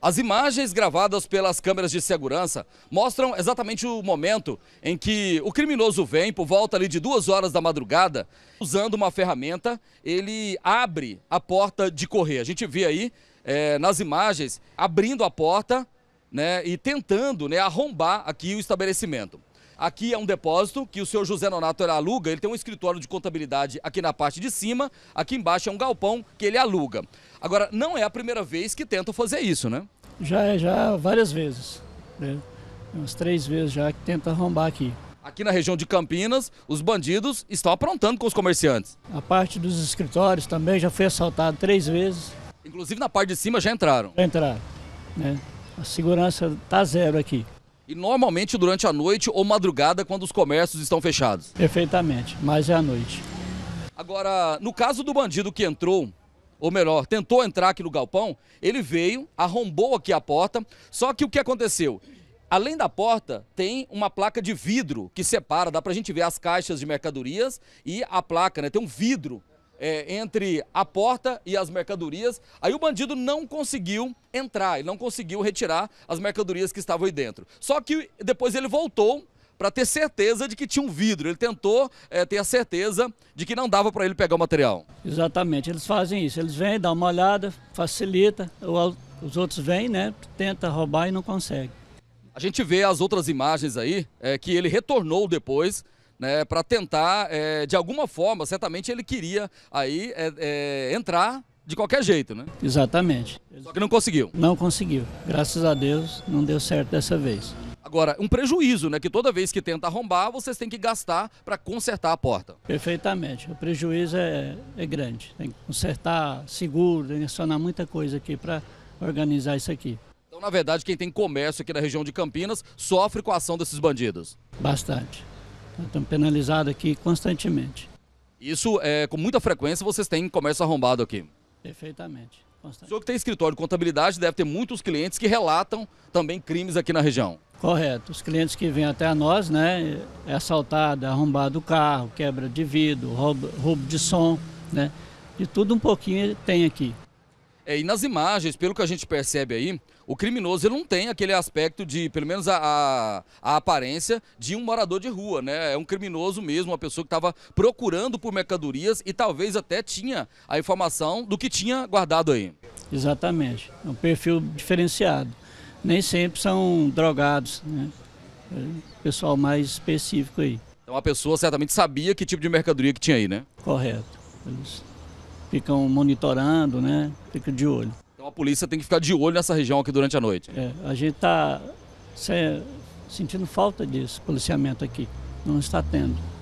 As imagens gravadas pelas câmeras de segurança mostram exatamente o momento em que o criminoso vem por volta ali de duas horas da madrugada, usando uma ferramenta, ele abre a porta de correr. A gente vê aí é, nas imagens abrindo a porta né, e tentando né, arrombar aqui o estabelecimento. Aqui é um depósito que o senhor José Nonato aluga, ele tem um escritório de contabilidade aqui na parte de cima, aqui embaixo é um galpão que ele aluga. Agora, não é a primeira vez que tentam fazer isso, né? Já é, já várias vezes. Né? Umas três vezes já que tentam arrombar aqui. Aqui na região de Campinas, os bandidos estão aprontando com os comerciantes. A parte dos escritórios também já foi assaltada três vezes. Inclusive na parte de cima já entraram? Já entraram. Né? A segurança está zero aqui. E normalmente durante a noite ou madrugada, quando os comércios estão fechados? Perfeitamente, mas é à noite. Agora, no caso do bandido que entrou, ou melhor, tentou entrar aqui no galpão, ele veio, arrombou aqui a porta, só que o que aconteceu? Além da porta, tem uma placa de vidro que separa, dá pra gente ver as caixas de mercadorias e a placa, né? Tem um vidro é, entre a porta e as mercadorias. Aí o bandido não conseguiu entrar, ele não conseguiu retirar as mercadorias que estavam aí dentro. Só que depois ele voltou para ter certeza de que tinha um vidro. Ele tentou é, ter a certeza de que não dava para ele pegar o material. Exatamente, eles fazem isso. Eles vêm, dão uma olhada, facilita. Os outros vêm, né? Tenta roubar e não consegue. A gente vê as outras imagens aí, é, que ele retornou depois, né, para tentar, é, de alguma forma, certamente ele queria aí é, entrar de qualquer jeito, né? Exatamente. Só que não conseguiu. Não conseguiu. Graças a Deus não deu certo dessa vez. Agora, um prejuízo, né? Que toda vez que tenta arrombar, vocês têm que gastar para consertar a porta. Perfeitamente. O prejuízo é, é grande. Tem que consertar seguro, tem que acionar muita coisa aqui para organizar isso aqui. Então, na verdade, quem tem comércio aqui na região de Campinas sofre com a ação desses bandidos. Bastante. Estamos penalizados aqui constantemente. Isso é com muita frequência vocês têm comércio arrombado aqui. Perfeitamente. Constante. O senhor que tem escritório de contabilidade deve ter muitos clientes que relatam também crimes aqui na região. Correto. Os clientes que vêm até nós, né, é assaltado, é arrombado o carro, quebra de vidro, roubo, roubo de som, né, de tudo um pouquinho tem aqui. É, e nas imagens, pelo que a gente percebe aí, o criminoso ele não tem aquele aspecto de, pelo menos a, a, a aparência, de um morador de rua, né? É um criminoso mesmo, uma pessoa que estava procurando por mercadorias e talvez até tinha a informação do que tinha guardado aí. Exatamente, é um perfil diferenciado. Nem sempre são drogados, né? É pessoal mais específico aí. Então a pessoa certamente sabia que tipo de mercadoria que tinha aí, né? Correto. Eles ficam monitorando, né? ficam de olho. Então a polícia tem que ficar de olho nessa região aqui durante a noite. É, a gente está sentindo falta disso, policiamento aqui. Não está tendo.